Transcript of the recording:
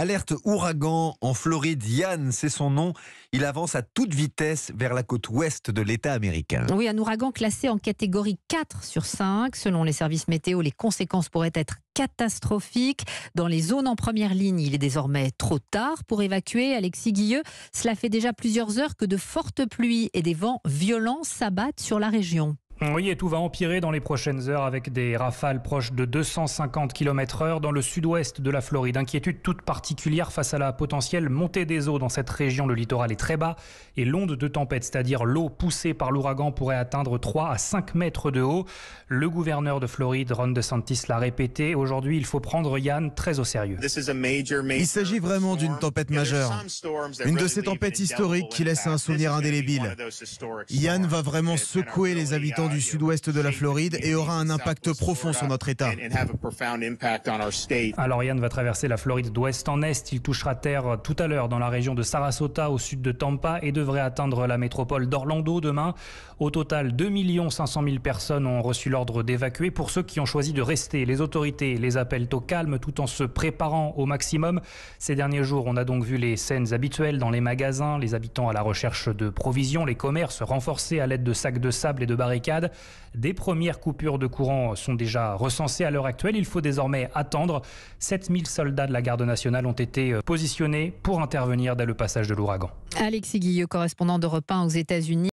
Alerte ouragan en Floride. Yann, c'est son nom. Il avance à toute vitesse vers la côte ouest de l'État américain. Oui, un ouragan classé en catégorie 4 sur 5. Selon les services météo, les conséquences pourraient être catastrophiques. Dans les zones en première ligne, il est désormais trop tard pour évacuer. Alexis Guilleux, cela fait déjà plusieurs heures que de fortes pluies et des vents violents s'abattent sur la région. Oui, et tout va empirer dans les prochaines heures avec des rafales proches de 250 km/h dans le sud-ouest de la Floride. Inquiétude toute particulière face à la potentielle montée des eaux dans cette région. Le littoral est très bas et l'onde de tempête, c'est-à-dire l'eau poussée par l'ouragan, pourrait atteindre 3 à 5 mètres de haut. Le gouverneur de Floride, Ron DeSantis, l'a répété. Aujourd'hui, il faut prendre Yann très au sérieux. Il s'agit vraiment d'une tempête majeure. Une de ces tempêtes historiques qui laisse un souvenir indélébile. Yann va vraiment secouer les habitants du sud-ouest de la Floride et aura un impact profond sur notre État. Alors Ian va traverser la Floride d'ouest en est. Il touchera terre tout à l'heure dans la région de Sarasota au sud de Tampa et devrait atteindre la métropole d'Orlando demain. Au total, 2 500 000 personnes ont reçu l'ordre d'évacuer. Pour ceux qui ont choisi de rester, les autorités les appellent au calme tout en se préparant au maximum. Ces derniers jours, on a donc vu les scènes habituelles dans les magasins, les habitants à la recherche de provisions, les commerces renforcés à l'aide de sacs de sable et de barricades. Des premières coupures de courant sont déjà recensées à l'heure actuelle. Il faut désormais attendre. 7000 soldats de la garde nationale ont été euh, positionnés pour intervenir dès le passage de l'ouragan. Alexis Guillot, correspondant de 1 aux États-Unis.